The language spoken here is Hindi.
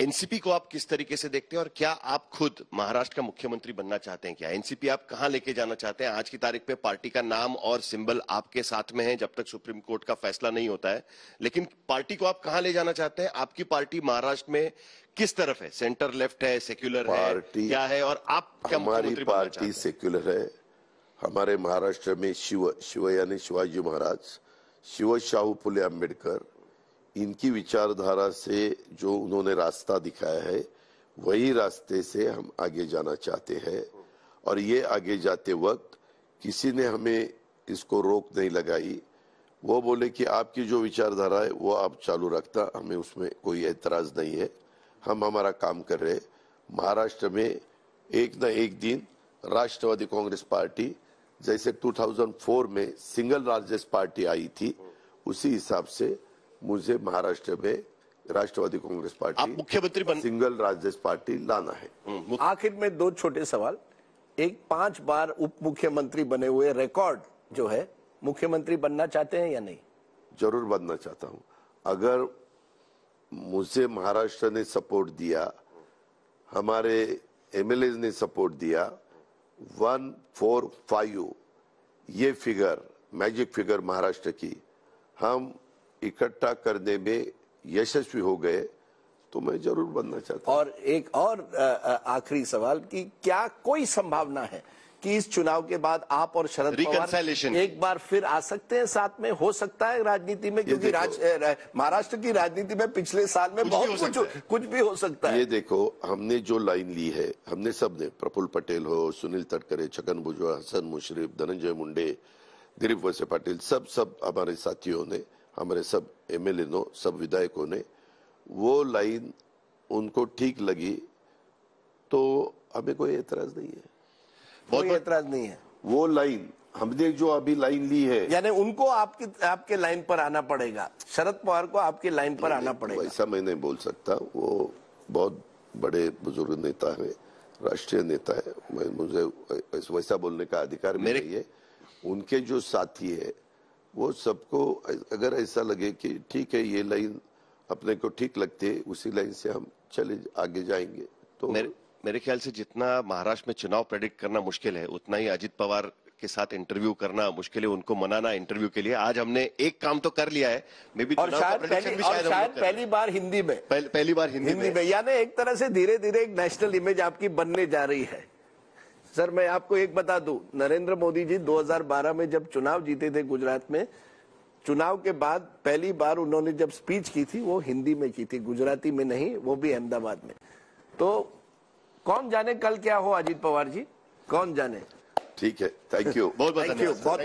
एनसीपी को आप किस तरीके से देखते हैं और क्या आप खुद महाराष्ट्र का मुख्यमंत्री बनना चाहते हैं क्या एनसीपी आप कहां लेके जाना चाहते हैं आज की तारीख पे पार्टी का नाम और सिंबल आपके साथ में है जब तक सुप्रीम कोर्ट का फैसला नहीं होता है लेकिन पार्टी को आप कहां ले जाना चाहते हैं आपकी पार्टी महाराष्ट्र में किस तरफ है सेंटर लेफ्ट है सेक्युलर पार्टी है क्या है और आप क्या हमारी पार्टी सेक्युलर है हमारे महाराष्ट्र में शिव शिव यानी शिवाजी महाराज शिव शाहू फुले अम्बेडकर इनकी विचारधारा से जो उन्होंने रास्ता दिखाया है वही रास्ते से हम आगे जाना चाहते हैं और ये आगे जाते वक्त किसी ने हमें इसको रोक नहीं लगाई वो बोले कि आपकी जो विचारधारा है वो आप चालू रखता हमें उसमें कोई एतराज़ नहीं है हम हमारा काम कर रहे महाराष्ट्र में एक न एक दिन राष्ट्रवादी कांग्रेस पार्टी जैसे 2004 में सिंगल लार्जेस्ट पार्टी आई थी उसी हिसाब से मुझे महाराष्ट्र में राष्ट्रवादी कांग्रेस पार्टी आप मुख्यमंत्री बन... सिंगल राजेश पार्टी लाना है हम्म, आखिर में दो छोटे सवाल एक पांच बार उप मुख्यमंत्री बने हुए रिकॉर्ड जो है मुख्यमंत्री बनना चाहते हैं या नहीं जरूर बनना चाहता हूं अगर मुझे महाराष्ट्र ने सपोर्ट दिया हमारे एमएलए ने सपोर्ट दिया वन फोर फाइव ये फिगर मैजिक फिगर महाराष्ट्र की हम इकट्ठा करने में यशस्वी हो गए तो मैं जरूर बनना चाहता और एक और आखिरी सवाल कि क्या कोई संभावना है कि इस चुनाव के बाद आप और शरद पवार एक बार फिर आ सकते हैं साथ में हो सकता है राजनीति में क्योंकि राज, महाराष्ट्र की राजनीति में पिछले साल में कुछ बहुत कुछ कुछ भी हो सकता है ये देखो हमने जो लाइन ली है हमने सब ने प्रफुल पटेल हो सुनील तटकरे छगन भुजवा हसन मुश्रीफ धनंजय मुंडे दिलीप वसे पाटिल सब सब हमारे साथियों ने हमारे सब एम एल सब विधायकों ने वो लाइन उनको ठीक लगी तो हमें कोई एतराज नहीं है कोई एतराज नहीं है वो लाइन हमने जो अभी लाइन ली है यानी उनको आपकी आपके लाइन पर आना पड़ेगा शरद पवार को आपकी लाइन पर आना पड़ेगा ऐसा मैं नहीं बोल सकता वो बहुत बड़े बुजुर्ग नेता है राष्ट्रीय नेता है मुझे वैसा बोलने का अधिकार मेरे... नहीं है उनके जो साथी है वो सबको अगर ऐसा लगे कि ठीक है ये लाइन अपने को ठीक लगती है उसी लाइन से हम चले आगे जाएंगे तो मेरे, मेरे ख्याल से जितना महाराष्ट्र में चुनाव प्रेडिक्ट करना मुश्किल है उतना ही अजित पवार के साथ इंटरव्यू करना मुश्किल है उनको मनाना इंटरव्यू के लिए आज हमने एक काम तो कर लिया है मे बी और शायद पहली, भी शायद और शायद पहली बार हिंदी में पह, पहली बार हिंदी, हिंदी में, में यानी एक तरह से धीरे धीरे एक नेशनल इमेज आपकी बनने जा रही है सर मैं आपको एक बता दू नरेंद्र मोदी जी 2012 में जब चुनाव जीते थे गुजरात में चुनाव के बाद पहली बार उन्होंने जब स्पीच की थी वो हिंदी में की थी गुजराती में नहीं वो भी अहमदाबाद में तो कौन जाने कल क्या हो अजीत पवार जी कौन जाने ठीक है थैंक यू बहुत बहुत